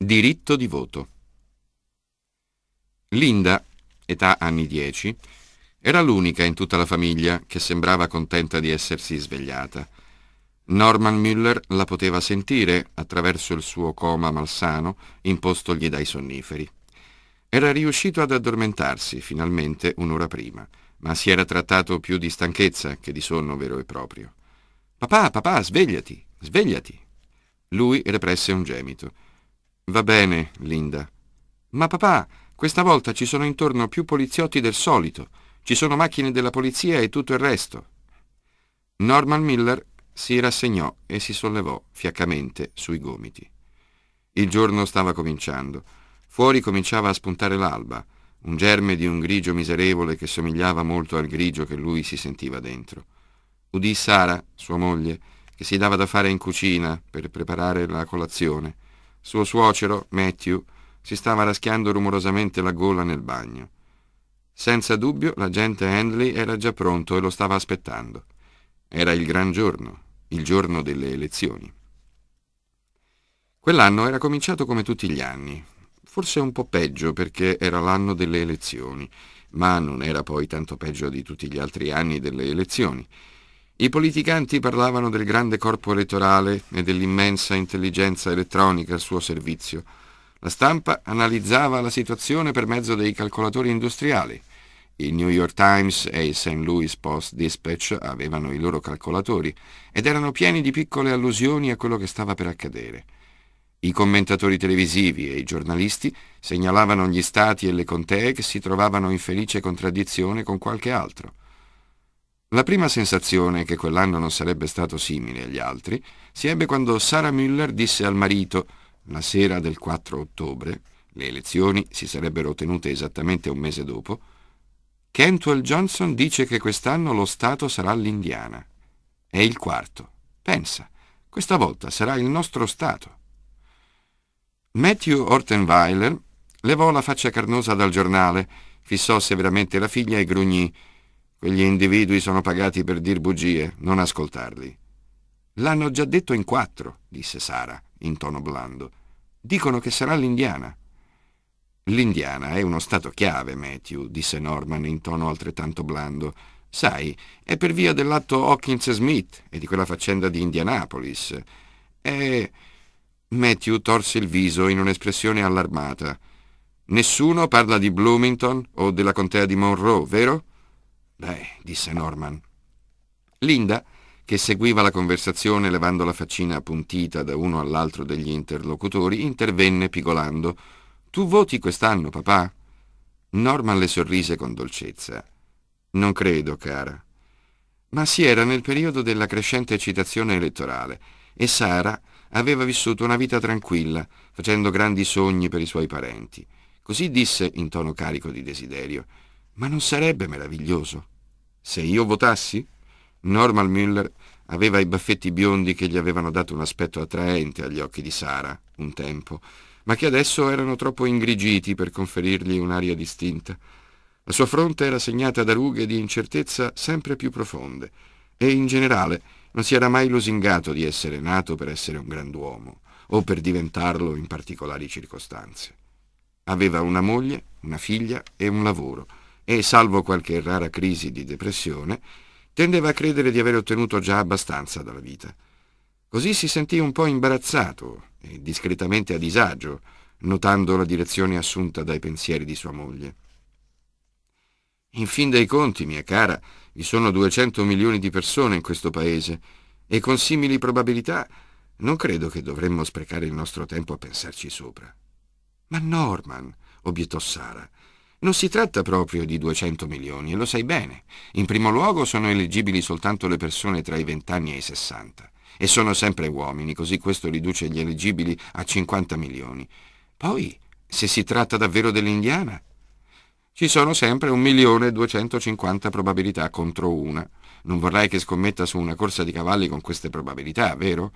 Diritto di voto. Linda, età anni 10, era l'unica in tutta la famiglia che sembrava contenta di essersi svegliata. Norman Müller la poteva sentire attraverso il suo coma malsano impostogli dai sonniferi. Era riuscito ad addormentarsi finalmente un'ora prima, ma si era trattato più di stanchezza che di sonno vero e proprio. Papà, papà, svegliati, svegliati. Lui represse un gemito Va bene, Linda. Ma papà, questa volta ci sono intorno più poliziotti del solito. Ci sono macchine della polizia e tutto il resto. Norman Miller si rassegnò e si sollevò fiaccamente sui gomiti. Il giorno stava cominciando. Fuori cominciava a spuntare l'alba, un germe di un grigio miserevole che somigliava molto al grigio che lui si sentiva dentro. Udì Sara, sua moglie, che si dava da fare in cucina per preparare la colazione. Suo suocero, Matthew, si stava raschiando rumorosamente la gola nel bagno. Senza dubbio l'agente Handley era già pronto e lo stava aspettando. Era il gran giorno, il giorno delle elezioni. Quell'anno era cominciato come tutti gli anni, forse un po' peggio perché era l'anno delle elezioni, ma non era poi tanto peggio di tutti gli altri anni delle elezioni. I politicanti parlavano del grande corpo elettorale e dell'immensa intelligenza elettronica al suo servizio. La stampa analizzava la situazione per mezzo dei calcolatori industriali. Il New York Times e il St. Louis Post Dispatch avevano i loro calcolatori ed erano pieni di piccole allusioni a quello che stava per accadere. I commentatori televisivi e i giornalisti segnalavano gli stati e le contee che si trovavano in felice contraddizione con qualche altro. La prima sensazione che quell'anno non sarebbe stato simile agli altri si ebbe quando Sara Müller disse al marito, la sera del 4 ottobre, le elezioni si sarebbero tenute esattamente un mese dopo, Kentwell Johnson dice che quest'anno lo Stato sarà l'Indiana. È il quarto. Pensa, questa volta sarà il nostro Stato. Matthew Ortenweiler levò la faccia carnosa dal giornale, fissò severamente la figlia e grugnì Quegli individui sono pagati per dir bugie, non ascoltarli. L'hanno già detto in quattro, disse Sara, in tono blando. Dicono che sarà l'Indiana. L'Indiana è uno stato chiave, Matthew, disse Norman in tono altrettanto blando. Sai, è per via dell'atto Hawkins Smith e di quella faccenda di Indianapolis. È... Matthew torse il viso in un'espressione allarmata. Nessuno parla di Bloomington o della contea di Monroe, vero? Beh, disse Norman. Linda, che seguiva la conversazione levando la faccina appuntita da uno all'altro degli interlocutori, intervenne pigolando. Tu voti quest'anno, papà? Norman le sorrise con dolcezza. Non credo, cara. Ma si era nel periodo della crescente eccitazione elettorale e Sara aveva vissuto una vita tranquilla, facendo grandi sogni per i suoi parenti. Così disse in tono carico di desiderio. Ma non sarebbe meraviglioso? Se io votassi? Norman Müller aveva i baffetti biondi che gli avevano dato un aspetto attraente agli occhi di Sara, un tempo, ma che adesso erano troppo ingrigiti per conferirgli un'aria distinta. La sua fronte era segnata da rughe di incertezza sempre più profonde e in generale non si era mai lusingato di essere nato per essere un grand'uomo o per diventarlo in particolari circostanze. Aveva una moglie, una figlia e un lavoro e, salvo qualche rara crisi di depressione, tendeva a credere di aver ottenuto già abbastanza dalla vita. Così si sentì un po' imbarazzato e discretamente a disagio, notando la direzione assunta dai pensieri di sua moglie. In fin dei conti, mia cara, vi sono 200 milioni di persone in questo paese e con simili probabilità non credo che dovremmo sprecare il nostro tempo a pensarci sopra. Ma Norman, obiettò Sara, non si tratta proprio di 200 milioni, e lo sai bene. In primo luogo sono eleggibili soltanto le persone tra i 20 anni e i 60. E sono sempre uomini, così questo riduce gli eleggibili a 50 milioni. Poi, se si tratta davvero dell'Indiana, ci sono sempre 1.250 probabilità contro una. Non vorrai che scommetta su una corsa di cavalli con queste probabilità, vero?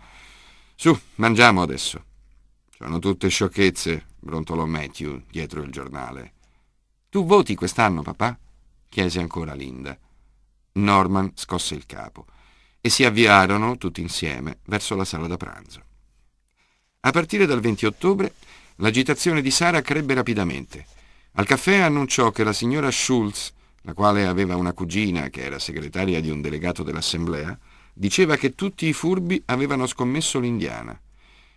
Su, mangiamo adesso. Sono tutte sciocchezze, brontolò Matthew dietro il giornale. Tu voti quest'anno, papà? chiese ancora Linda. Norman scosse il capo e si avviarono tutti insieme verso la sala da pranzo. A partire dal 20 ottobre l'agitazione di Sara crebbe rapidamente. Al caffè annunciò che la signora Schulz, la quale aveva una cugina che era segretaria di un delegato dell'assemblea, diceva che tutti i furbi avevano scommesso l'indiana.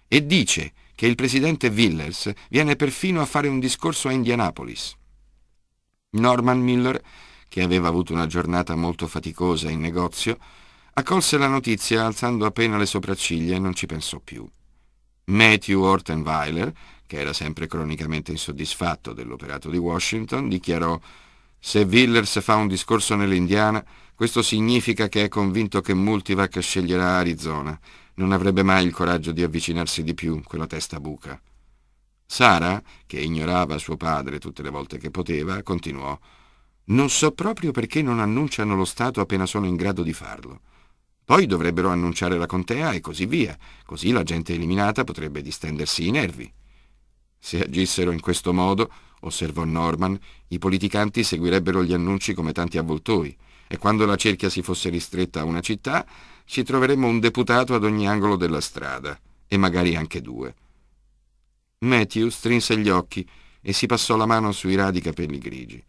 E dice che il presidente Willers viene perfino a fare un discorso a Indianapolis. Norman Miller, che aveva avuto una giornata molto faticosa in negozio, accolse la notizia alzando appena le sopracciglia e non ci pensò più. Matthew Ortenweiler, che era sempre cronicamente insoddisfatto dell'operato di Washington, dichiarò se Willers fa un discorso nell'Indiana, questo significa che è convinto che Multivac sceglierà Arizona. Non avrebbe mai il coraggio di avvicinarsi di più, quella testa buca. Sara, che ignorava suo padre tutte le volte che poteva, continuò Non so proprio perché non annunciano lo Stato appena sono in grado di farlo. Poi dovrebbero annunciare la contea e così via, così la gente eliminata potrebbe distendersi i nervi. Se agissero in questo modo, osservò Norman, i politicanti seguirebbero gli annunci come tanti avvoltoi, e quando la cerchia si fosse ristretta a una città, ci troveremmo un deputato ad ogni angolo della strada, e magari anche due. Matthew strinse gli occhi e si passò la mano sui radi capelli grigi.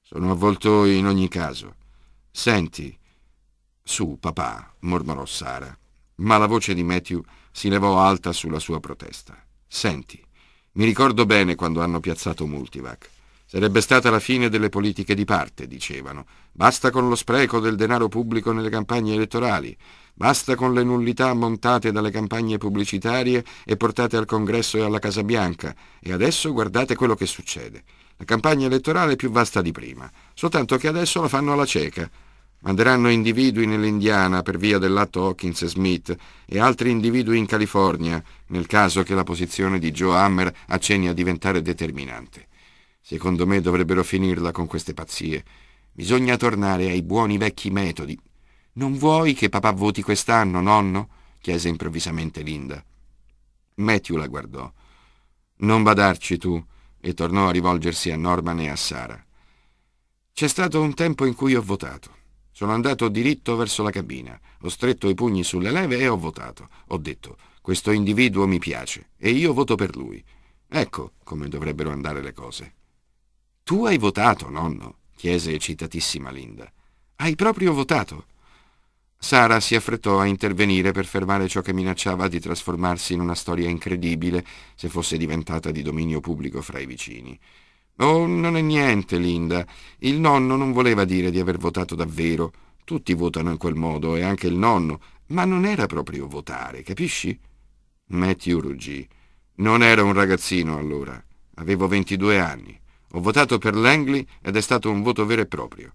Sono avvoltoi in ogni caso. Senti. Su, papà, mormorò Sara, ma la voce di Matthew si levò alta sulla sua protesta. Senti, mi ricordo bene quando hanno piazzato Multivac. Sarebbe stata la fine delle politiche di parte, dicevano. Basta con lo spreco del denaro pubblico nelle campagne elettorali. Basta con le nullità montate dalle campagne pubblicitarie e portate al Congresso e alla Casa Bianca. E adesso guardate quello che succede. La campagna elettorale è più vasta di prima, soltanto che adesso la fanno alla cieca. Manderanno individui nell'Indiana per via dell'atto Hawkins e Smith e altri individui in California, nel caso che la posizione di Joe Hammer accenni a diventare determinante. Secondo me dovrebbero finirla con queste pazzie. Bisogna tornare ai buoni vecchi metodi. Non vuoi che papà voti quest'anno, nonno? chiese improvvisamente Linda. Matthew la guardò. Non badarci tu, e tornò a rivolgersi a Norman e a Sara. C'è stato un tempo in cui ho votato. Sono andato diritto verso la cabina, ho stretto i pugni sulle leve e ho votato. Ho detto, questo individuo mi piace e io voto per lui. Ecco come dovrebbero andare le cose. Tu hai votato, nonno, chiese eccitatissima Linda. Hai proprio votato. Sara si affrettò a intervenire per fermare ciò che minacciava di trasformarsi in una storia incredibile se fosse diventata di dominio pubblico fra i vicini. Oh, non è niente, Linda. Il nonno non voleva dire di aver votato davvero. Tutti votano in quel modo, e anche il nonno. Ma non era proprio votare, capisci? Matthew ruggì. Non era un ragazzino allora. Avevo 22 anni. Ho votato per Langley ed è stato un voto vero e proprio.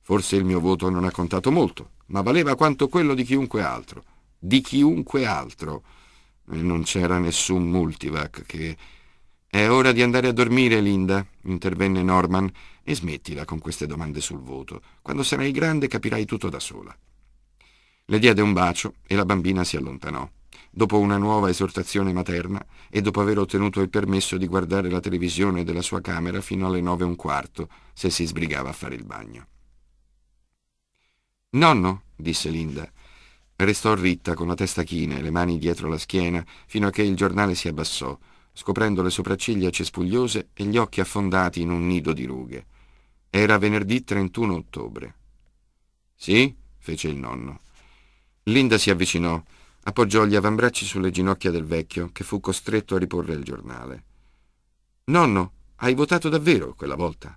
Forse il mio voto non ha contato molto, ma valeva quanto quello di chiunque altro. Di chiunque altro. E non c'era nessun multivac che... È ora di andare a dormire, Linda, intervenne Norman, e smettila con queste domande sul voto. Quando sarai grande capirai tutto da sola. Le diede un bacio e la bambina si allontanò dopo una nuova esortazione materna e dopo aver ottenuto il permesso di guardare la televisione della sua camera fino alle nove e un quarto, se si sbrigava a fare il bagno. Nonno, disse Linda. Restò ritta con la testa china e le mani dietro la schiena fino a che il giornale si abbassò, scoprendo le sopracciglia cespugliose e gli occhi affondati in un nido di rughe. Era venerdì 31 ottobre. Sì? fece il nonno. Linda si avvicinò appoggiò gli avambracci sulle ginocchia del vecchio, che fu costretto a riporre il giornale. Nonno, hai votato davvero quella volta?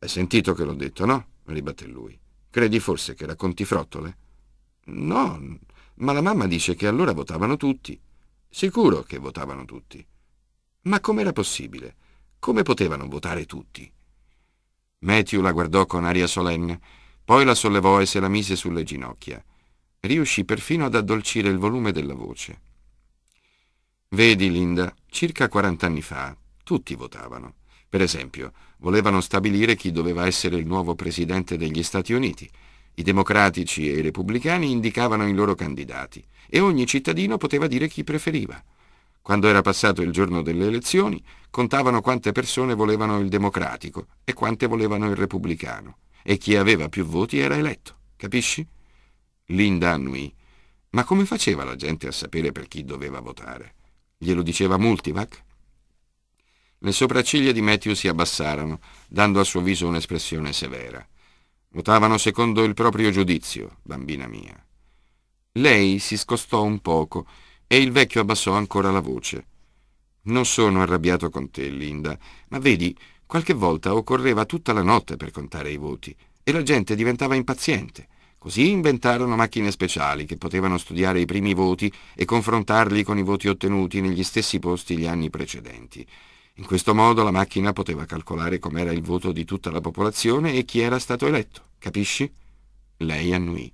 Hai sentito che l'ho detto, no? ribatté lui. Credi forse che racconti frottole? No, ma la mamma dice che allora votavano tutti. Sicuro che votavano tutti. Ma com'era possibile? Come potevano votare tutti? Matthew la guardò con aria solenne, poi la sollevò e se la mise sulle ginocchia riuscì perfino ad addolcire il volume della voce. Vedi, Linda, circa 40 anni fa tutti votavano. Per esempio, volevano stabilire chi doveva essere il nuovo presidente degli Stati Uniti. I democratici e i repubblicani indicavano i loro candidati e ogni cittadino poteva dire chi preferiva. Quando era passato il giorno delle elezioni, contavano quante persone volevano il democratico e quante volevano il repubblicano e chi aveva più voti era eletto, capisci? Linda annui. Ma come faceva la gente a sapere per chi doveva votare? Glielo diceva Multivac? Le sopracciglia di Matthew si abbassarono, dando al suo viso un'espressione severa. Votavano secondo il proprio giudizio, bambina mia. Lei si scostò un poco e il vecchio abbassò ancora la voce. Non sono arrabbiato con te, Linda, ma vedi, qualche volta occorreva tutta la notte per contare i voti e la gente diventava impaziente. Così inventarono macchine speciali che potevano studiare i primi voti e confrontarli con i voti ottenuti negli stessi posti gli anni precedenti. In questo modo la macchina poteva calcolare com'era il voto di tutta la popolazione e chi era stato eletto, capisci? Lei annuì.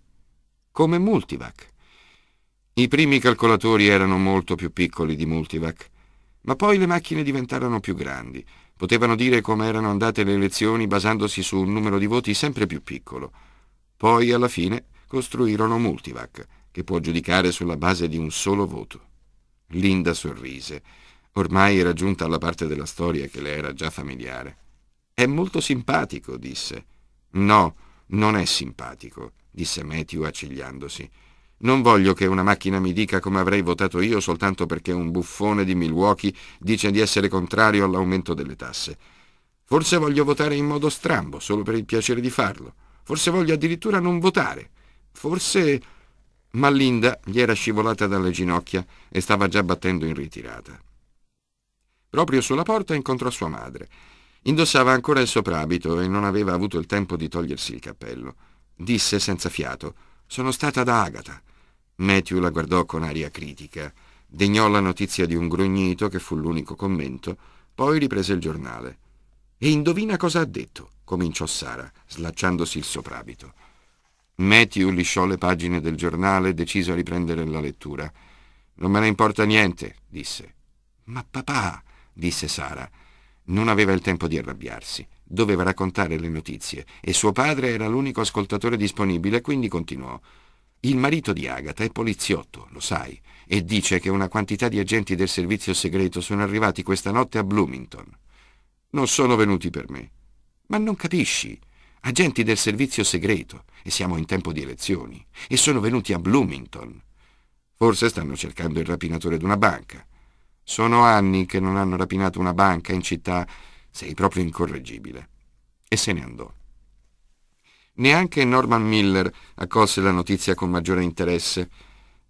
Come Multivac. I primi calcolatori erano molto più piccoli di Multivac, ma poi le macchine diventarono più grandi. Potevano dire come erano andate le elezioni basandosi su un numero di voti sempre più piccolo. Poi alla fine costruirono Multivac, che può giudicare sulla base di un solo voto. Linda sorrise. Ormai era giunta alla parte della storia che le era già familiare. È molto simpatico, disse. No, non è simpatico, disse Matthew accigliandosi. Non voglio che una macchina mi dica come avrei votato io soltanto perché un buffone di Milwaukee dice di essere contrario all'aumento delle tasse. Forse voglio votare in modo strambo, solo per il piacere di farlo. Forse voglio addirittura non votare. Forse... Ma Linda gli era scivolata dalle ginocchia e stava già battendo in ritirata. Proprio sulla porta incontrò sua madre. Indossava ancora il soprabito e non aveva avuto il tempo di togliersi il cappello. Disse senza fiato, sono stata da Agata. Matthew la guardò con aria critica, degnò la notizia di un grugnito che fu l'unico commento, poi riprese il giornale. E indovina cosa ha detto cominciò Sara, slacciandosi il soprabito. Matthew lisciò le pagine del giornale, e deciso a riprendere la lettura. Non me ne importa niente, disse. Ma papà, disse Sara, non aveva il tempo di arrabbiarsi. Doveva raccontare le notizie e suo padre era l'unico ascoltatore disponibile, quindi continuò. Il marito di Agatha è poliziotto, lo sai, e dice che una quantità di agenti del servizio segreto sono arrivati questa notte a Bloomington. Non sono venuti per me. Ma non capisci? Agenti del servizio segreto, e siamo in tempo di elezioni, e sono venuti a Bloomington. Forse stanno cercando il rapinatore d'una banca. Sono anni che non hanno rapinato una banca in città. Sei proprio incorreggibile. E se ne andò. Neanche Norman Miller accolse la notizia con maggiore interesse.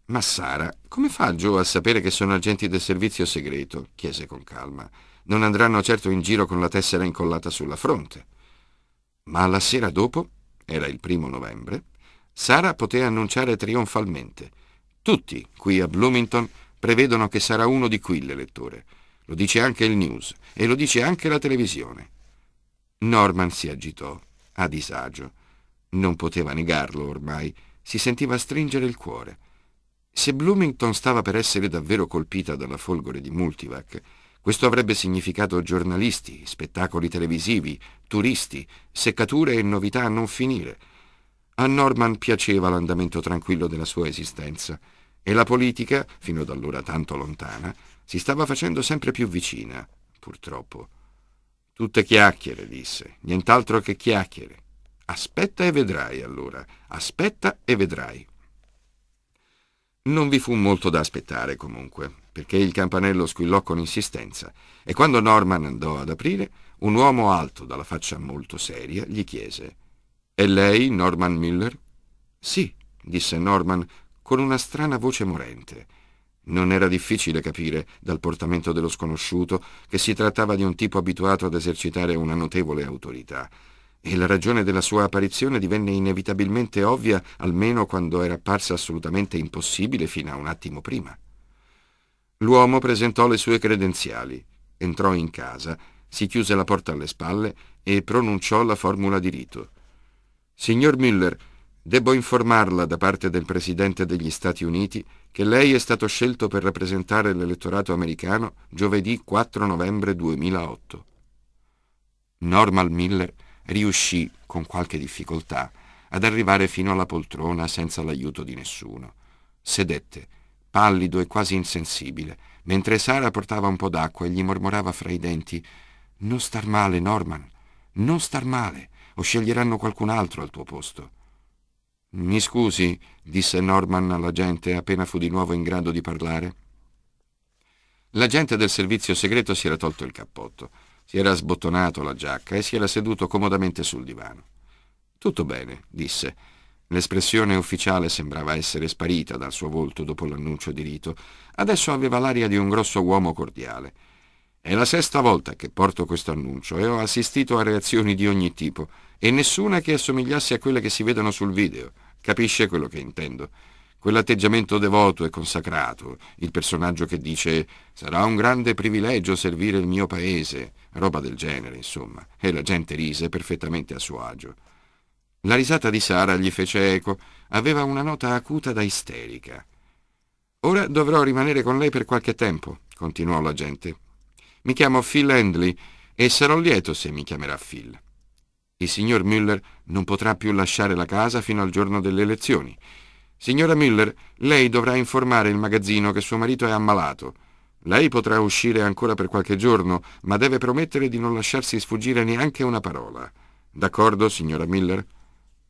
Ma Sara, come fa Joe a sapere che sono agenti del servizio segreto? chiese con calma non andranno certo in giro con la tessera incollata sulla fronte. Ma la sera dopo, era il primo novembre, Sara poté annunciare trionfalmente. Tutti qui a Bloomington prevedono che sarà uno di qui l'elettore. Lo dice anche il news e lo dice anche la televisione. Norman si agitò, a disagio. Non poteva negarlo ormai, si sentiva stringere il cuore. Se Bloomington stava per essere davvero colpita dalla folgore di Multivac, questo avrebbe significato giornalisti, spettacoli televisivi, turisti, seccature e novità a non finire. A Norman piaceva l'andamento tranquillo della sua esistenza e la politica, fino ad allora tanto lontana, si stava facendo sempre più vicina, purtroppo. Tutte chiacchiere, disse, nient'altro che chiacchiere. Aspetta e vedrai allora, aspetta e vedrai. Non vi fu molto da aspettare comunque perché il campanello squillò con insistenza, e quando Norman andò ad aprire, un uomo alto dalla faccia molto seria gli chiese «È lei Norman Miller?» «Sì», disse Norman con una strana voce morente. Non era difficile capire, dal portamento dello sconosciuto, che si trattava di un tipo abituato ad esercitare una notevole autorità, e la ragione della sua apparizione divenne inevitabilmente ovvia, almeno quando era apparsa assolutamente impossibile fino a un attimo prima. L'uomo presentò le sue credenziali, entrò in casa, si chiuse la porta alle spalle e pronunciò la formula di rito. Signor Müller, debbo informarla da parte del Presidente degli Stati Uniti che lei è stato scelto per rappresentare l'elettorato americano giovedì 4 novembre 2008. Normal Miller riuscì, con qualche difficoltà, ad arrivare fino alla poltrona senza l'aiuto di nessuno. Sedette pallido e quasi insensibile, mentre Sara portava un po' d'acqua e gli mormorava fra i denti Non star male, Norman, non star male, o sceglieranno qualcun altro al tuo posto. Mi scusi, disse Norman alla gente appena fu di nuovo in grado di parlare. L'agente del servizio segreto si era tolto il cappotto, si era sbottonato la giacca e si era seduto comodamente sul divano. Tutto bene, disse L'espressione ufficiale sembrava essere sparita dal suo volto dopo l'annuncio di rito. Adesso aveva l'aria di un grosso uomo cordiale. È la sesta volta che porto questo annuncio e ho assistito a reazioni di ogni tipo e nessuna che assomigliasse a quelle che si vedono sul video. Capisce quello che intendo? Quell'atteggiamento devoto e consacrato, il personaggio che dice sarà un grande privilegio servire il mio paese, roba del genere, insomma, e la gente rise perfettamente a suo agio. La risata di Sara gli fece eco, aveva una nota acuta da isterica. Ora dovrò rimanere con lei per qualche tempo, continuò l'agente. Mi chiamo Phil Handley e sarò lieto se mi chiamerà Phil. Il signor Müller non potrà più lasciare la casa fino al giorno delle elezioni. Signora Müller, lei dovrà informare il magazzino che suo marito è ammalato. Lei potrà uscire ancora per qualche giorno, ma deve promettere di non lasciarsi sfuggire neanche una parola. D'accordo, signora Müller?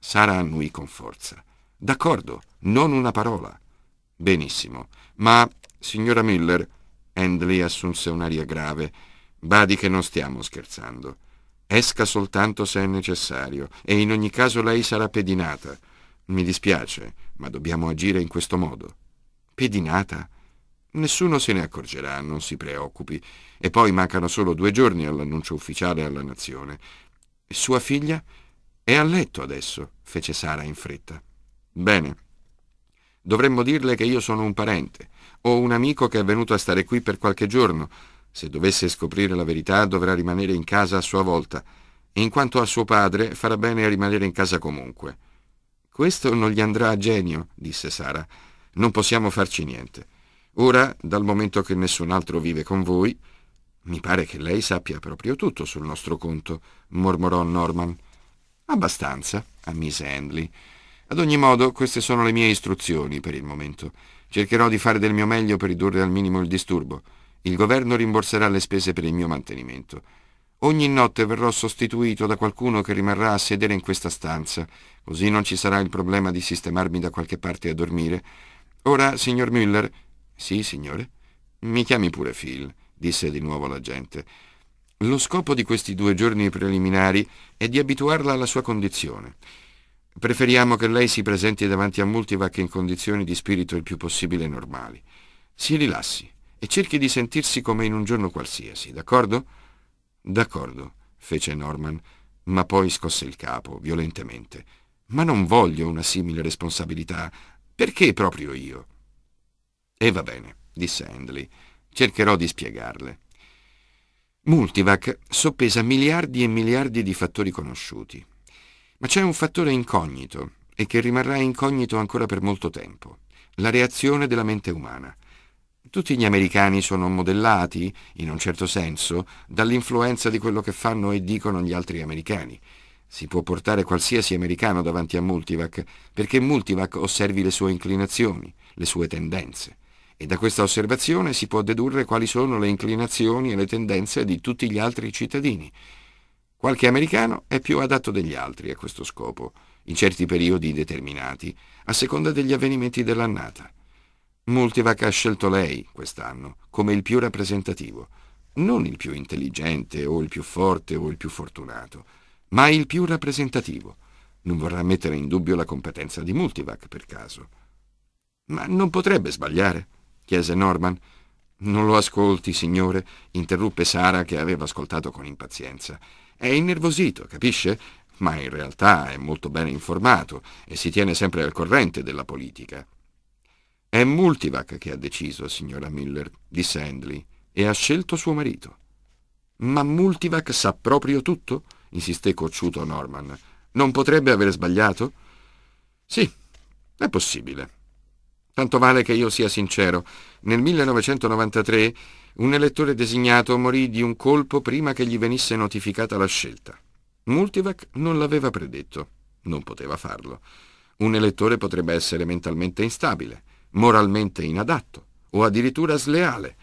Sara annui con forza. D'accordo, non una parola. Benissimo, ma, signora Miller, Handley assunse un'aria grave, badi che non stiamo scherzando. Esca soltanto se è necessario e in ogni caso lei sarà pedinata. Mi dispiace, ma dobbiamo agire in questo modo. Pedinata? Nessuno se ne accorgerà, non si preoccupi. E poi mancano solo due giorni all'annuncio ufficiale alla nazione. Sua figlia? È a letto adesso, fece Sara in fretta. Bene. Dovremmo dirle che io sono un parente o un amico che è venuto a stare qui per qualche giorno. Se dovesse scoprire la verità dovrà rimanere in casa a sua volta. E in quanto a suo padre, farà bene a rimanere in casa comunque. Questo non gli andrà a genio, disse Sara. Non possiamo farci niente. Ora, dal momento che nessun altro vive con voi, mi pare che lei sappia proprio tutto sul nostro conto, mormorò Norman. Abbastanza, ammise Handley. Ad ogni modo, queste sono le mie istruzioni per il momento. Cercherò di fare del mio meglio per ridurre al minimo il disturbo. Il governo rimborserà le spese per il mio mantenimento. Ogni notte verrò sostituito da qualcuno che rimarrà a sedere in questa stanza, così non ci sarà il problema di sistemarmi da qualche parte a dormire. Ora, signor Müller... Sì, signore? Mi chiami pure Phil, disse di nuovo l'agente. Lo scopo di questi due giorni preliminari è di abituarla alla sua condizione. Preferiamo che lei si presenti davanti a Multivac in condizioni di spirito il più possibile normali. Si rilassi e cerchi di sentirsi come in un giorno qualsiasi, d'accordo? D'accordo, fece Norman, ma poi scosse il capo violentemente. Ma non voglio una simile responsabilità. Perché proprio io? E va bene, disse Handley. Cercherò di spiegarle. Multivac soppesa miliardi e miliardi di fattori conosciuti. Ma c'è un fattore incognito e che rimarrà incognito ancora per molto tempo, la reazione della mente umana. Tutti gli americani sono modellati, in un certo senso, dall'influenza di quello che fanno e dicono gli altri americani. Si può portare qualsiasi americano davanti a Multivac perché Multivac osservi le sue inclinazioni, le sue tendenze e da questa osservazione si può dedurre quali sono le inclinazioni e le tendenze di tutti gli altri cittadini. Qualche americano è più adatto degli altri a questo scopo, in certi periodi determinati, a seconda degli avvenimenti dell'annata. Multivac ha scelto lei, quest'anno, come il più rappresentativo, non il più intelligente o il più forte o il più fortunato, ma il più rappresentativo. Non vorrà mettere in dubbio la competenza di Multivac, per caso. Ma non potrebbe sbagliare chiese Norman. Non lo ascolti, signore, interruppe Sara che aveva ascoltato con impazienza. È innervosito, capisce? Ma in realtà è molto bene informato e si tiene sempre al corrente della politica. È Multivac che ha deciso, signora Miller, disse Handley, e ha scelto suo marito. Ma Multivac sa proprio tutto? insisté cocciuto Norman. Non potrebbe aver sbagliato? Sì, è possibile. Tanto vale che io sia sincero. Nel 1993 un elettore designato morì di un colpo prima che gli venisse notificata la scelta. Multivac non l'aveva predetto. Non poteva farlo. Un elettore potrebbe essere mentalmente instabile, moralmente inadatto o addirittura sleale.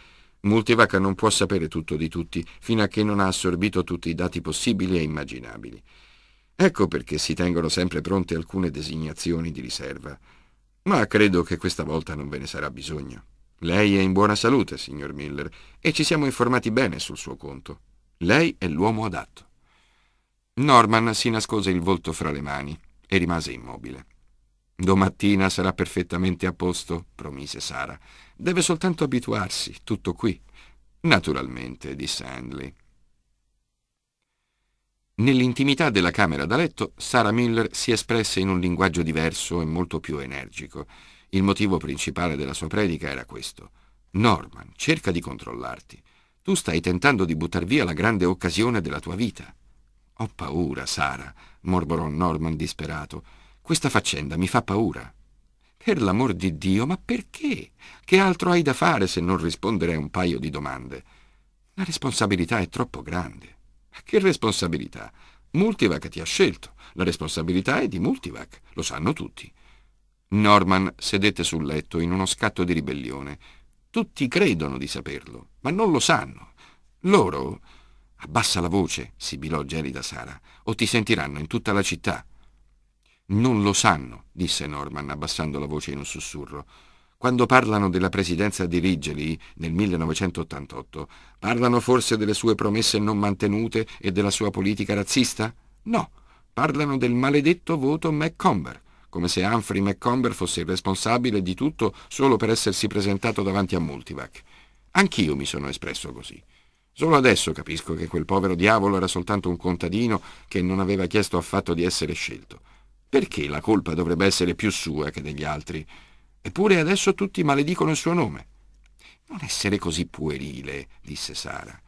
Multivac non può sapere tutto di tutti fino a che non ha assorbito tutti i dati possibili e immaginabili. Ecco perché si tengono sempre pronte alcune designazioni di riserva. Ma credo che questa volta non ve ne sarà bisogno. Lei è in buona salute, signor Miller, e ci siamo informati bene sul suo conto. Lei è l'uomo adatto. Norman si nascose il volto fra le mani e rimase immobile. Domattina sarà perfettamente a posto, promise Sara. Deve soltanto abituarsi, tutto qui. Naturalmente, disse Handley. Nell'intimità della camera da letto, Sara Miller si espresse in un linguaggio diverso e molto più energico. Il motivo principale della sua predica era questo. Norman, cerca di controllarti. Tu stai tentando di buttar via la grande occasione della tua vita. Ho paura, Sara, mormorò Norman disperato. Questa faccenda mi fa paura. Per l'amor di Dio, ma perché? Che altro hai da fare se non rispondere a un paio di domande? La responsabilità è troppo grande. Che responsabilità? Multivac ti ha scelto. La responsabilità è di Multivac, lo sanno tutti. Norman sedette sul letto in uno scatto di ribellione. Tutti credono di saperlo, ma non lo sanno. Loro... Abbassa la voce, sibilò gelida Sara, o ti sentiranno in tutta la città. Non lo sanno, disse Norman, abbassando la voce in un sussurro. Quando parlano della presidenza di Rigeli nel 1988, parlano forse delle sue promesse non mantenute e della sua politica razzista? No, parlano del maledetto voto McComber, come se Humphrey McComber fosse il responsabile di tutto solo per essersi presentato davanti a Multivac. Anch'io mi sono espresso così. Solo adesso capisco che quel povero diavolo era soltanto un contadino che non aveva chiesto affatto di essere scelto. Perché la colpa dovrebbe essere più sua che degli altri? Eppure adesso tutti maledicono il suo nome. Non essere così puerile, disse Sara.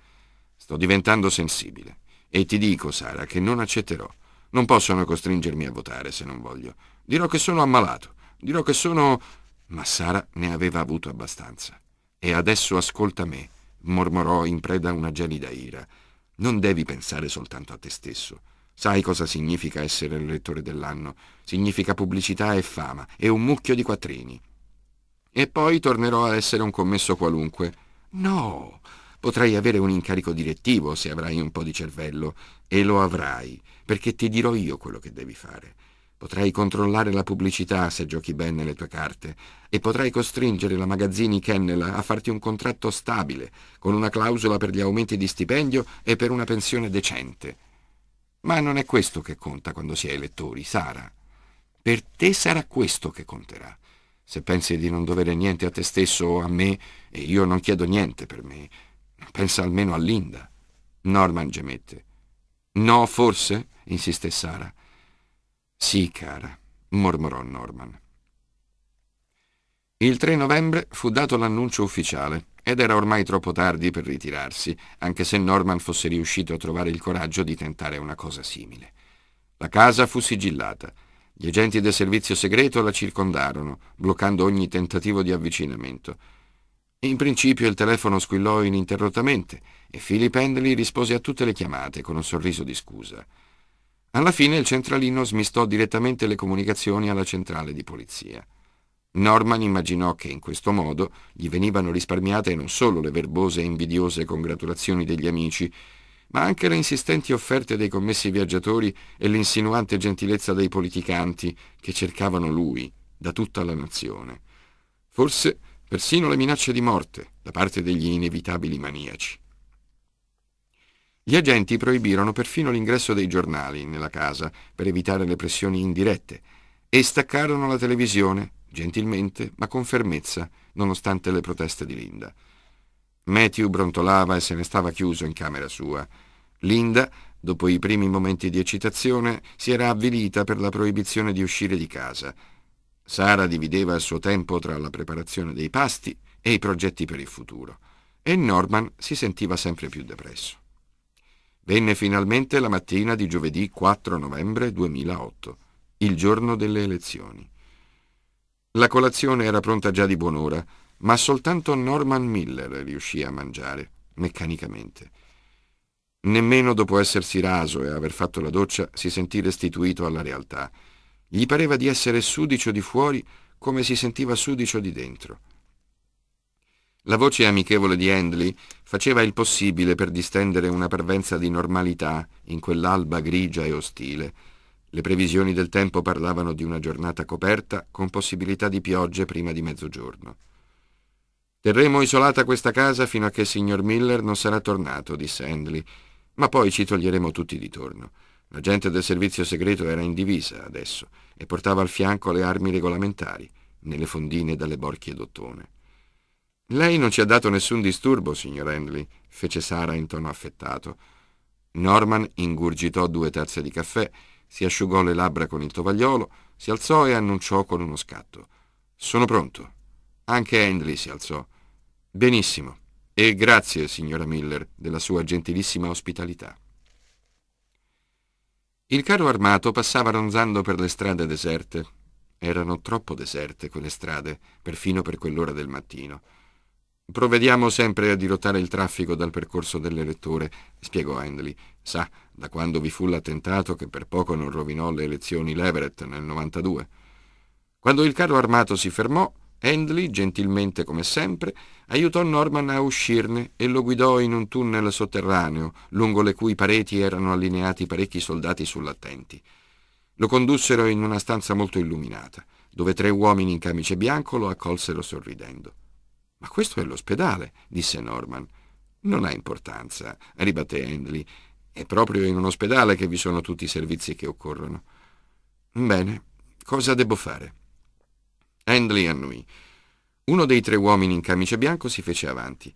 Sto diventando sensibile. E ti dico, Sara, che non accetterò. Non possono costringermi a votare se non voglio. Dirò che sono ammalato. Dirò che sono... Ma Sara ne aveva avuto abbastanza. E adesso ascolta me, mormorò in preda a una gelida ira. Non devi pensare soltanto a te stesso. Sai cosa significa essere il l'elettore dell'anno? Significa pubblicità e fama, e un mucchio di quattrini. E poi tornerò a essere un commesso qualunque. No, potrai avere un incarico direttivo se avrai un po' di cervello, e lo avrai, perché ti dirò io quello che devi fare. Potrai controllare la pubblicità se giochi bene le tue carte e potrai costringere la Magazzini Kennel a farti un contratto stabile, con una clausola per gli aumenti di stipendio e per una pensione decente. Ma non è questo che conta quando si è elettori, Sara. Per te sarà questo che conterà. Se pensi di non dovere niente a te stesso o a me, e io non chiedo niente per me, pensa almeno a Linda. Norman gemette. No, forse? insisté Sara. Sì, cara, mormorò Norman. Il 3 novembre fu dato l'annuncio ufficiale. Ed era ormai troppo tardi per ritirarsi, anche se Norman fosse riuscito a trovare il coraggio di tentare una cosa simile. La casa fu sigillata. Gli agenti del servizio segreto la circondarono, bloccando ogni tentativo di avvicinamento. In principio il telefono squillò ininterrottamente e Philip Handley rispose a tutte le chiamate con un sorriso di scusa. Alla fine il centralino smistò direttamente le comunicazioni alla centrale di polizia. Norman immaginò che in questo modo gli venivano risparmiate non solo le verbose e invidiose congratulazioni degli amici, ma anche le insistenti offerte dei commessi viaggiatori e l'insinuante gentilezza dei politicanti che cercavano lui da tutta la nazione. Forse persino le minacce di morte da parte degli inevitabili maniaci. Gli agenti proibirono perfino l'ingresso dei giornali nella casa per evitare le pressioni indirette e staccarono la televisione gentilmente ma con fermezza, nonostante le proteste di Linda. Matthew brontolava e se ne stava chiuso in camera sua. Linda, dopo i primi momenti di eccitazione, si era avvilita per la proibizione di uscire di casa. Sara divideva il suo tempo tra la preparazione dei pasti e i progetti per il futuro. E Norman si sentiva sempre più depresso. Venne finalmente la mattina di giovedì 4 novembre 2008, il giorno delle elezioni. La colazione era pronta già di buon'ora, ma soltanto Norman Miller riuscì a mangiare, meccanicamente. Nemmeno dopo essersi raso e aver fatto la doccia si sentì restituito alla realtà. Gli pareva di essere sudicio di fuori come si sentiva sudicio di dentro. La voce amichevole di Handley faceva il possibile per distendere una parvenza di normalità in quell'alba grigia e ostile le previsioni del tempo parlavano di una giornata coperta con possibilità di piogge prima di mezzogiorno. Terremo isolata questa casa fino a che il signor Miller non sarà tornato, disse Handley, ma poi ci toglieremo tutti di torno. La gente del servizio segreto era in divisa adesso e portava al fianco le armi regolamentari, nelle fondine dalle borchie d'ottone. Lei non ci ha dato nessun disturbo, signor Handley, fece Sara in tono affettato. Norman ingurgitò due tazze di caffè si asciugò le labbra con il tovagliolo, si alzò e annunciò con uno scatto. Sono pronto. Anche Handley si alzò. Benissimo. E grazie, signora Miller, della sua gentilissima ospitalità. Il carro armato passava ronzando per le strade deserte. Erano troppo deserte quelle strade, perfino per quell'ora del mattino. Provvediamo sempre a dirottare il traffico dal percorso dell'elettore, spiegò Handley. Sa, da quando vi fu l'attentato che per poco non rovinò le elezioni Leverett nel 92. Quando il carro armato si fermò, Handley, gentilmente come sempre, aiutò Norman a uscirne e lo guidò in un tunnel sotterraneo, lungo le cui pareti erano allineati parecchi soldati sull'attenti. Lo condussero in una stanza molto illuminata, dove tre uomini in camice bianco lo accolsero sorridendo. Ma questo è l'ospedale, disse Norman. Non ha importanza, ribatté Handley. È proprio in un ospedale che vi sono tutti i servizi che occorrono. Bene, cosa devo fare? Handley annui. Uno dei tre uomini in camice bianco si fece avanti.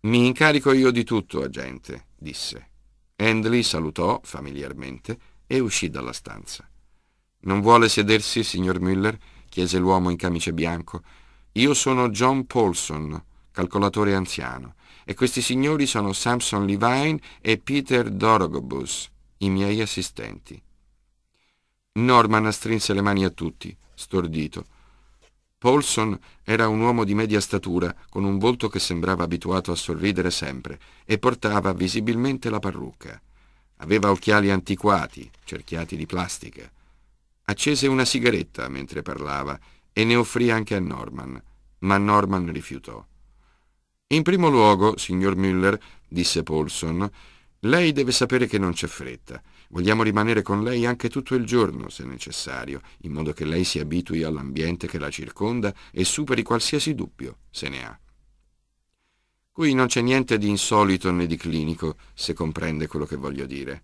Mi incarico io di tutto, agente, disse. Handley salutò familiarmente e uscì dalla stanza. Non vuole sedersi, signor Müller? chiese l'uomo in camice bianco. Io sono John Paulson, calcolatore anziano e questi signori sono Samson Levine e Peter Dorogobus, i miei assistenti. Norman strinse le mani a tutti, stordito. Paulson era un uomo di media statura, con un volto che sembrava abituato a sorridere sempre, e portava visibilmente la parrucca. Aveva occhiali antiquati, cerchiati di plastica. Accese una sigaretta mentre parlava e ne offrì anche a Norman, ma Norman rifiutò. In primo luogo, signor Müller, disse Paulson, lei deve sapere che non c'è fretta. Vogliamo rimanere con lei anche tutto il giorno, se necessario, in modo che lei si abitui all'ambiente che la circonda e superi qualsiasi dubbio, se ne ha. Qui non c'è niente di insolito né di clinico, se comprende quello che voglio dire.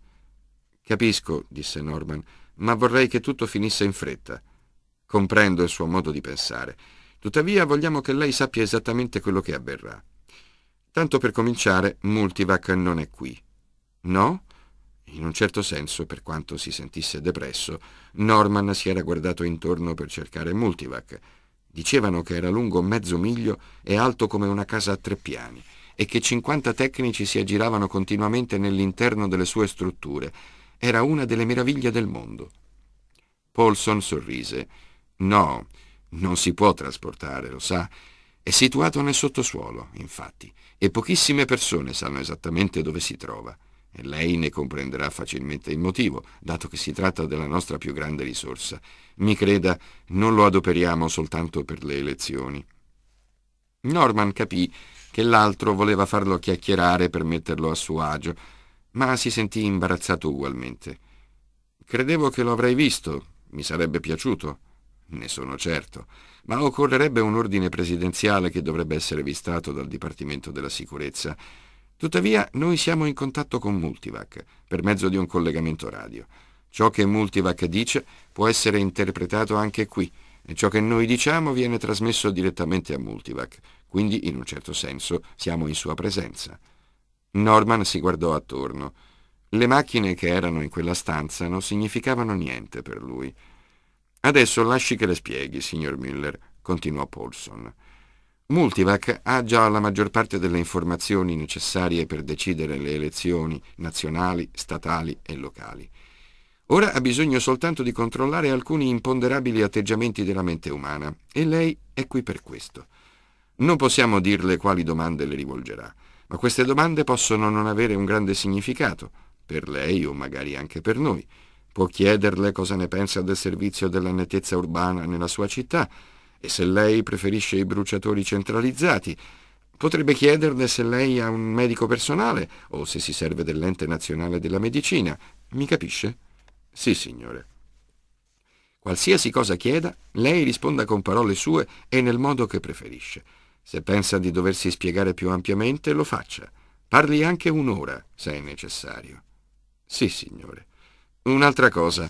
Capisco, disse Norman, ma vorrei che tutto finisse in fretta. Comprendo il suo modo di pensare. Tuttavia vogliamo che lei sappia esattamente quello che avverrà. Tanto per cominciare, Multivac non è qui. No? In un certo senso, per quanto si sentisse depresso, Norman si era guardato intorno per cercare Multivac. Dicevano che era lungo mezzo miglio e alto come una casa a tre piani e che 50 tecnici si aggiravano continuamente nell'interno delle sue strutture. Era una delle meraviglie del mondo. Paulson sorrise. No, non si può trasportare, lo sa. È situato nel sottosuolo, infatti, e pochissime persone sanno esattamente dove si trova. E lei ne comprenderà facilmente il motivo, dato che si tratta della nostra più grande risorsa. Mi creda, non lo adoperiamo soltanto per le elezioni. Norman capì che l'altro voleva farlo chiacchierare per metterlo a suo agio, ma si sentì imbarazzato ugualmente. Credevo che lo avrei visto, mi sarebbe piaciuto ne sono certo, ma occorrerebbe un ordine presidenziale che dovrebbe essere vistato dal Dipartimento della Sicurezza. Tuttavia, noi siamo in contatto con Multivac per mezzo di un collegamento radio. Ciò che Multivac dice può essere interpretato anche qui e ciò che noi diciamo viene trasmesso direttamente a Multivac, quindi in un certo senso siamo in sua presenza. Norman si guardò attorno. Le macchine che erano in quella stanza non significavano niente per lui. Adesso lasci che le spieghi, signor Miller, continuò Paulson. Multivac ha già la maggior parte delle informazioni necessarie per decidere le elezioni nazionali, statali e locali. Ora ha bisogno soltanto di controllare alcuni imponderabili atteggiamenti della mente umana e lei è qui per questo. Non possiamo dirle quali domande le rivolgerà, ma queste domande possono non avere un grande significato, per lei o magari anche per noi può chiederle cosa ne pensa del servizio della nettezza urbana nella sua città e se lei preferisce i bruciatori centralizzati. Potrebbe chiederle se lei ha un medico personale o se si serve dell'ente nazionale della medicina. Mi capisce? Sì, signore. Qualsiasi cosa chieda, lei risponda con parole sue e nel modo che preferisce. Se pensa di doversi spiegare più ampiamente, lo faccia. Parli anche un'ora, se è necessario. Sì, signore. Un'altra cosa.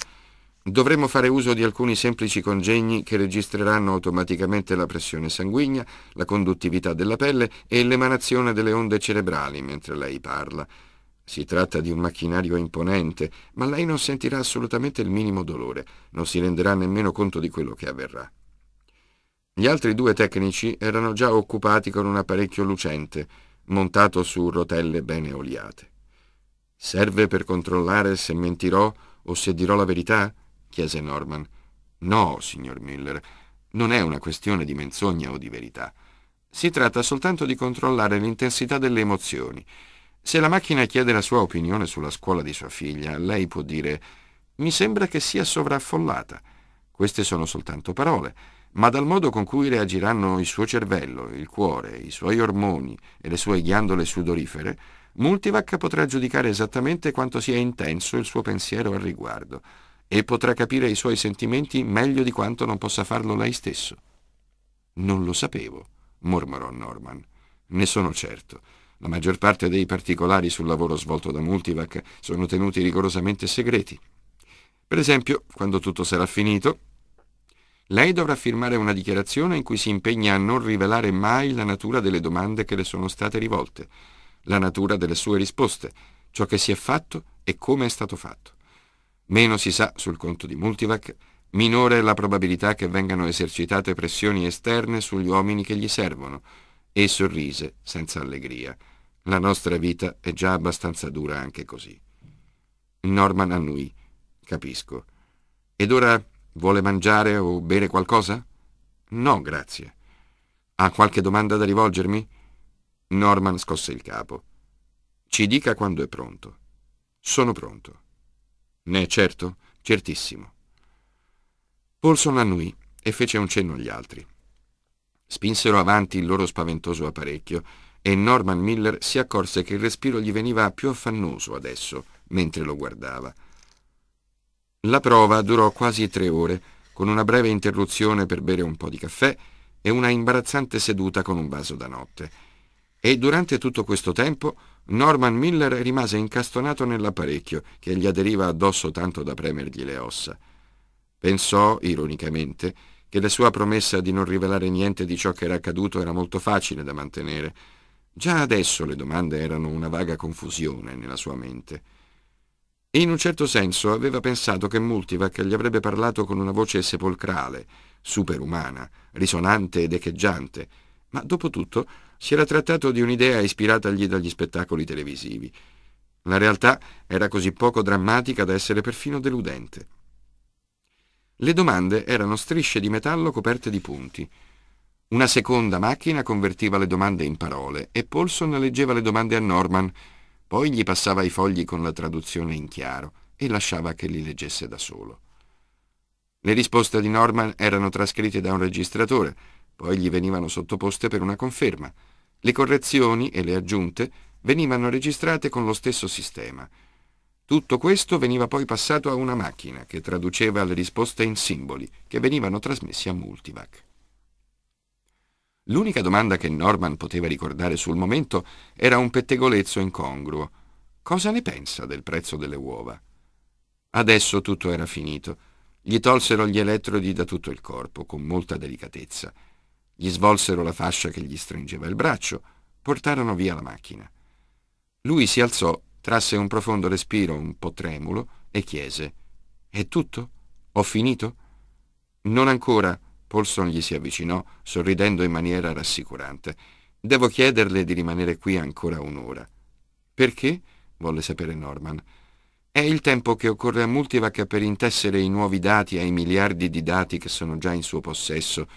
Dovremmo fare uso di alcuni semplici congegni che registreranno automaticamente la pressione sanguigna, la conduttività della pelle e l'emanazione delle onde cerebrali mentre lei parla. Si tratta di un macchinario imponente, ma lei non sentirà assolutamente il minimo dolore, non si renderà nemmeno conto di quello che avverrà. Gli altri due tecnici erano già occupati con un apparecchio lucente, montato su rotelle bene oliate. Serve per controllare se mentirò o se dirò la verità? chiese Norman. No, signor Miller, non è una questione di menzogna o di verità. Si tratta soltanto di controllare l'intensità delle emozioni. Se la macchina chiede la sua opinione sulla scuola di sua figlia, lei può dire mi sembra che sia sovraffollata. Queste sono soltanto parole, ma dal modo con cui reagiranno il suo cervello, il cuore, i suoi ormoni e le sue ghiandole sudorifere, Multivac potrà giudicare esattamente quanto sia intenso il suo pensiero al riguardo e potrà capire i suoi sentimenti meglio di quanto non possa farlo lei stesso. Non lo sapevo, mormorò Norman. Ne sono certo. La maggior parte dei particolari sul lavoro svolto da Multivac sono tenuti rigorosamente segreti. Per esempio, quando tutto sarà finito, lei dovrà firmare una dichiarazione in cui si impegna a non rivelare mai la natura delle domande che le sono state rivolte la natura delle sue risposte, ciò che si è fatto e come è stato fatto. Meno si sa sul conto di Multivac, minore è la probabilità che vengano esercitate pressioni esterne sugli uomini che gli servono, e sorrise senza allegria. La nostra vita è già abbastanza dura anche così. Norman annui. Capisco. Ed ora vuole mangiare o bere qualcosa? No, grazie. Ha qualche domanda da rivolgermi? Norman scosse il capo. Ci dica quando è pronto. Sono pronto. Ne è certo? Certissimo. Paulson annui e fece un cenno agli altri. Spinsero avanti il loro spaventoso apparecchio e Norman Miller si accorse che il respiro gli veniva più affannoso adesso, mentre lo guardava. La prova durò quasi tre ore, con una breve interruzione per bere un po' di caffè e una imbarazzante seduta con un vaso da notte. E durante tutto questo tempo Norman Miller rimase incastonato nell'apparecchio che gli aderiva addosso tanto da premergli le ossa. Pensò, ironicamente, che la sua promessa di non rivelare niente di ciò che era accaduto era molto facile da mantenere. Già adesso le domande erano una vaga confusione nella sua mente. In un certo senso aveva pensato che Multivac gli avrebbe parlato con una voce sepolcrale, superumana, risonante ed echeggiante, ma dopo tutto si era trattato di un'idea ispiratagli dagli spettacoli televisivi. La realtà era così poco drammatica da essere perfino deludente. Le domande erano strisce di metallo coperte di punti. Una seconda macchina convertiva le domande in parole e Paulson leggeva le domande a Norman, poi gli passava i fogli con la traduzione in chiaro e lasciava che li leggesse da solo. Le risposte di Norman erano trascritte da un registratore, poi gli venivano sottoposte per una conferma. Le correzioni e le aggiunte venivano registrate con lo stesso sistema. Tutto questo veniva poi passato a una macchina che traduceva le risposte in simboli che venivano trasmessi a Multivac. L'unica domanda che Norman poteva ricordare sul momento era un pettegolezzo incongruo. Cosa ne pensa del prezzo delle uova? Adesso tutto era finito. Gli tolsero gli elettrodi da tutto il corpo con molta delicatezza gli svolsero la fascia che gli stringeva il braccio, portarono via la macchina. Lui si alzò, trasse un profondo respiro, un po' tremulo, e chiese È tutto? Ho finito? Non ancora. Paulson gli si avvicinò, sorridendo in maniera rassicurante. Devo chiederle di rimanere qui ancora un'ora. Perché? volle sapere Norman. È il tempo che occorre a Multivac per intessere i nuovi dati ai miliardi di dati che sono già in suo possesso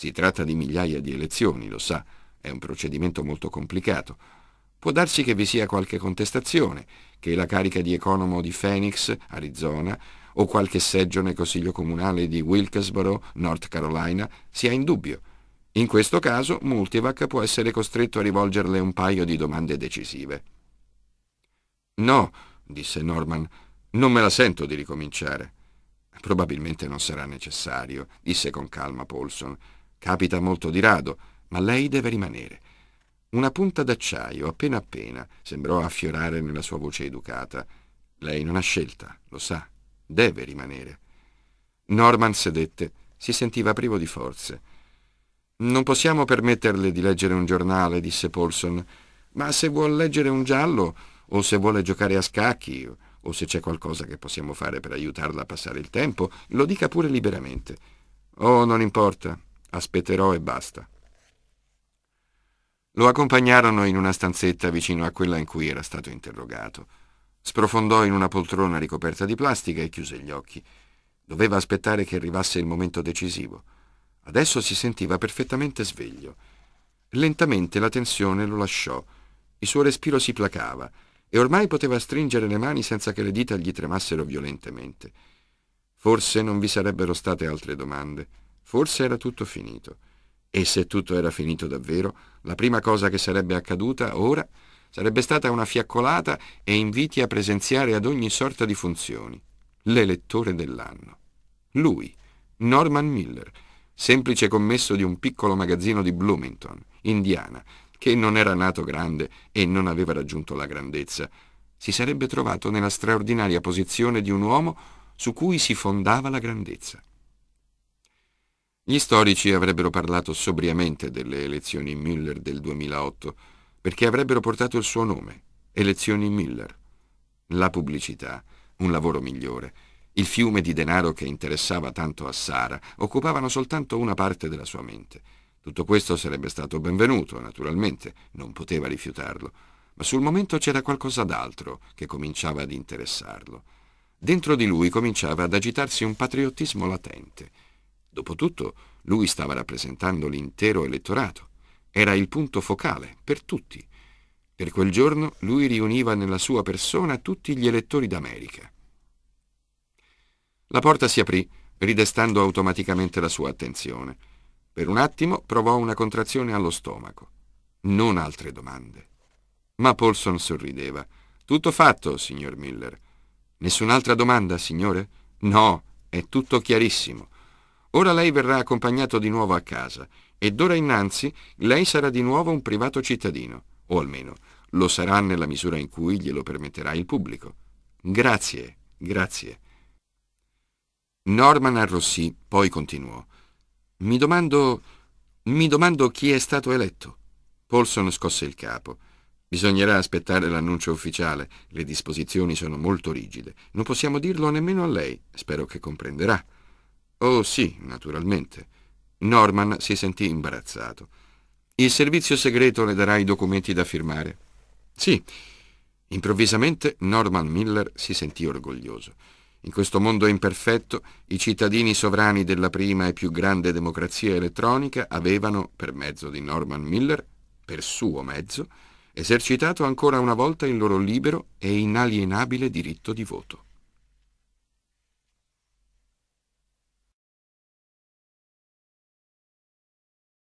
si tratta di migliaia di elezioni, lo sa, è un procedimento molto complicato. Può darsi che vi sia qualche contestazione, che la carica di economo di Phoenix, Arizona, o qualche seggio nel Consiglio Comunale di Wilkesboro, North Carolina, sia in dubbio. In questo caso Multivac può essere costretto a rivolgerle un paio di domande decisive. No, disse Norman, non me la sento di ricominciare. Probabilmente non sarà necessario, disse con calma Paulson. Capita molto di rado, ma lei deve rimanere. Una punta d'acciaio, appena appena, sembrò affiorare nella sua voce educata. Lei non ha scelta, lo sa, deve rimanere. Norman sedette, si sentiva privo di forze. Non possiamo permetterle di leggere un giornale, disse Paulson, ma se vuol leggere un giallo, o se vuole giocare a scacchi, o se c'è qualcosa che possiamo fare per aiutarla a passare il tempo, lo dica pure liberamente. Oh, non importa, Aspetterò e basta. Lo accompagnarono in una stanzetta vicino a quella in cui era stato interrogato. Sprofondò in una poltrona ricoperta di plastica e chiuse gli occhi. Doveva aspettare che arrivasse il momento decisivo. Adesso si sentiva perfettamente sveglio. Lentamente la tensione lo lasciò. Il suo respiro si placava e ormai poteva stringere le mani senza che le dita gli tremassero violentemente. Forse non vi sarebbero state altre domande. Forse era tutto finito. E se tutto era finito davvero, la prima cosa che sarebbe accaduta ora sarebbe stata una fiaccolata e inviti a presenziare ad ogni sorta di funzioni. L'elettore dell'anno. Lui, Norman Miller, semplice commesso di un piccolo magazzino di Bloomington, Indiana, che non era nato grande e non aveva raggiunto la grandezza, si sarebbe trovato nella straordinaria posizione di un uomo su cui si fondava la grandezza. Gli storici avrebbero parlato sobriamente delle elezioni Müller del 2008 perché avrebbero portato il suo nome, elezioni Müller. La pubblicità, un lavoro migliore, il fiume di denaro che interessava tanto a Sara, occupavano soltanto una parte della sua mente. Tutto questo sarebbe stato benvenuto, naturalmente, non poteva rifiutarlo, ma sul momento c'era qualcosa d'altro che cominciava ad interessarlo. Dentro di lui cominciava ad agitarsi un patriottismo latente Dopotutto, lui stava rappresentando l'intero elettorato. Era il punto focale per tutti. Per quel giorno lui riuniva nella sua persona tutti gli elettori d'America. La porta si aprì, ridestando automaticamente la sua attenzione. Per un attimo provò una contrazione allo stomaco. Non altre domande. Ma Paulson sorrideva. Tutto fatto, signor Miller. Nessun'altra domanda, signore? No, è tutto chiarissimo. Ora lei verrà accompagnato di nuovo a casa ed ora innanzi lei sarà di nuovo un privato cittadino, o almeno lo sarà nella misura in cui glielo permetterà il pubblico. Grazie, grazie. Norman arrossì, poi continuò. Mi domando... mi domando chi è stato eletto. Paulson scosse il capo. Bisognerà aspettare l'annuncio ufficiale. Le disposizioni sono molto rigide. Non possiamo dirlo nemmeno a lei. Spero che comprenderà. Oh sì, naturalmente. Norman si sentì imbarazzato. Il servizio segreto le darà i documenti da firmare. Sì. Improvvisamente Norman Miller si sentì orgoglioso. In questo mondo imperfetto, i cittadini sovrani della prima e più grande democrazia elettronica avevano, per mezzo di Norman Miller, per suo mezzo, esercitato ancora una volta il loro libero e inalienabile diritto di voto.